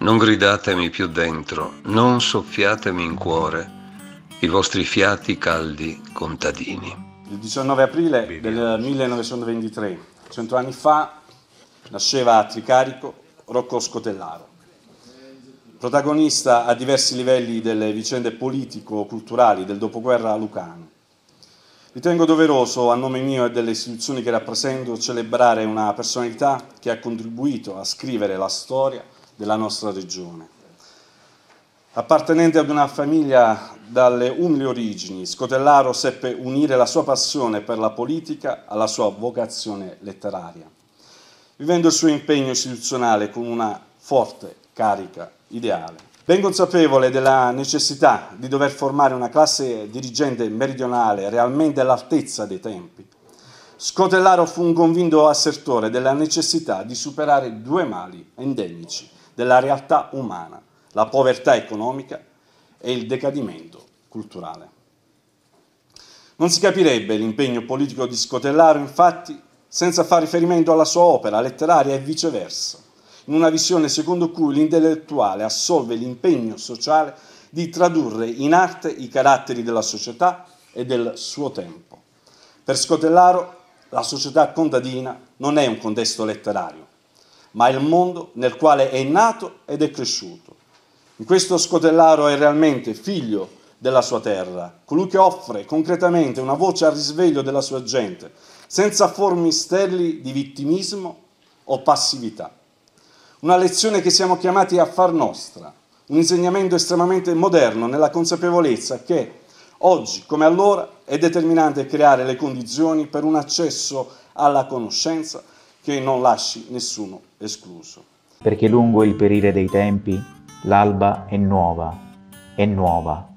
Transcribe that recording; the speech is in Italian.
Non gridatemi più dentro, non soffiatemi in cuore i vostri fiati caldi contadini. Il 19 aprile del 1923, cento anni fa, nasceva a Tricarico Rocco Scotellaro. Protagonista a diversi livelli delle vicende politico-culturali del dopoguerra lucano. Ritengo doveroso, a nome mio e delle istituzioni che rappresento, celebrare una personalità che ha contribuito a scrivere la storia della nostra regione. Appartenente ad una famiglia dalle umili origini, Scotellaro seppe unire la sua passione per la politica alla sua vocazione letteraria, vivendo il suo impegno istituzionale con una forte carica ideale. Ben consapevole della necessità di dover formare una classe dirigente meridionale realmente all'altezza dei tempi, Scotellaro fu un convinto assertore della necessità di superare due mali endemici della realtà umana, la povertà economica e il decadimento culturale. Non si capirebbe l'impegno politico di Scotellaro, infatti, senza far riferimento alla sua opera letteraria e viceversa, in una visione secondo cui l'intellettuale assolve l'impegno sociale di tradurre in arte i caratteri della società e del suo tempo. Per Scotellaro la società contadina non è un contesto letterario, ma il mondo nel quale è nato ed è cresciuto. In questo scotellaro è realmente figlio della sua terra, colui che offre concretamente una voce al risveglio della sua gente, senza formi sterili di vittimismo o passività. Una lezione che siamo chiamati a far nostra, un insegnamento estremamente moderno nella consapevolezza che oggi come allora è determinante creare le condizioni per un accesso alla conoscenza che non lasci nessuno escluso. Perché lungo il perire dei tempi l'alba è nuova, è nuova.